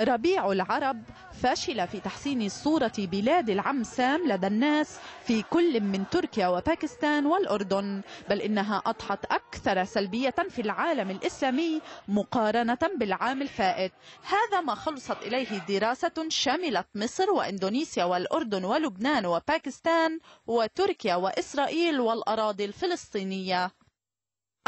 ربيع العرب فشل في تحسين صورة بلاد العم سام لدى الناس في كل من تركيا وباكستان والأردن بل إنها أضحت أكثر سلبية في العالم الإسلامي مقارنة بالعام الفائت هذا ما خلصت إليه دراسة شملت مصر وإندونيسيا والأردن ولبنان وباكستان وتركيا وإسرائيل والأراضي الفلسطينية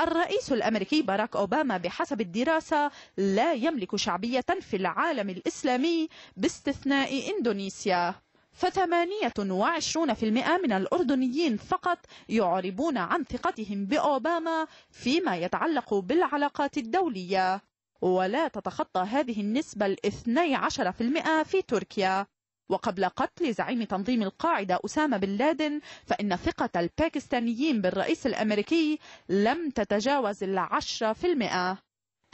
الرئيس الأمريكي باراك أوباما بحسب الدراسة لا يملك شعبية في العالم الإسلامي باستثناء إندونيسيا فثمانية وعشرون في المئة من الأردنيين فقط يعربون عن ثقتهم بأوباما فيما يتعلق بالعلاقات الدولية ولا تتخطى هذه النسبة الاثني عشر في المئة في تركيا وقبل قتل زعيم تنظيم القاعدة أسامة بن لادن فإن ثقة الباكستانيين بالرئيس الأمريكي لم تتجاوز العشرة في المئة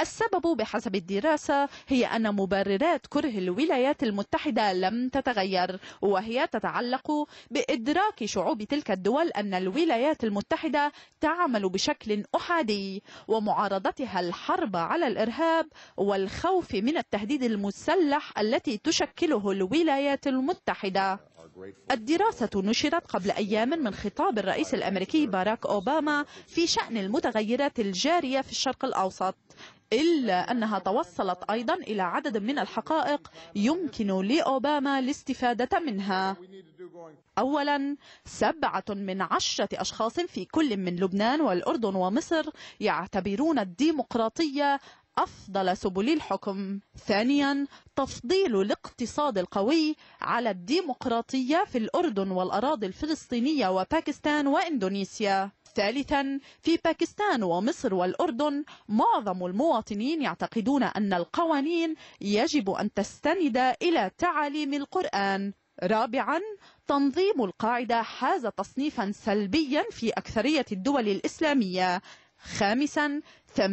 السبب بحسب الدراسة هي أن مبررات كره الولايات المتحدة لم تتغير وهي تتعلق بإدراك شعوب تلك الدول أن الولايات المتحدة تعمل بشكل أحادي ومعارضتها الحرب على الإرهاب والخوف من التهديد المسلح التي تشكله الولايات المتحدة الدراسة نشرت قبل أيام من خطاب الرئيس الأمريكي باراك أوباما في شأن المتغيرات الجارية في الشرق الأوسط إلا أنها توصلت أيضا إلى عدد من الحقائق يمكن لأوباما الاستفادة منها أولا سبعة من عشرة أشخاص في كل من لبنان والأردن ومصر يعتبرون الديمقراطية أفضل سبل الحكم ثانيا تفضيل الاقتصاد القوي على الديمقراطية في الأردن والأراضي الفلسطينية وباكستان وإندونيسيا ثالثا في باكستان ومصر والأردن معظم المواطنين يعتقدون أن القوانين يجب أن تستند إلى تعاليم القرآن رابعا تنظيم القاعدة حاز تصنيفا سلبيا في أكثرية الدول الإسلامية خامسا 68%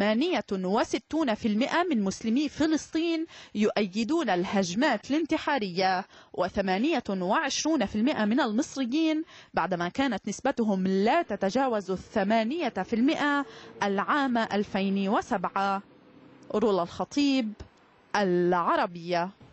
من مسلمي فلسطين يؤيدون الهجمات الانتحارية و28% من المصريين بعدما كانت نسبتهم لا تتجاوز 8% العام 2007 رولا الخطيب العربية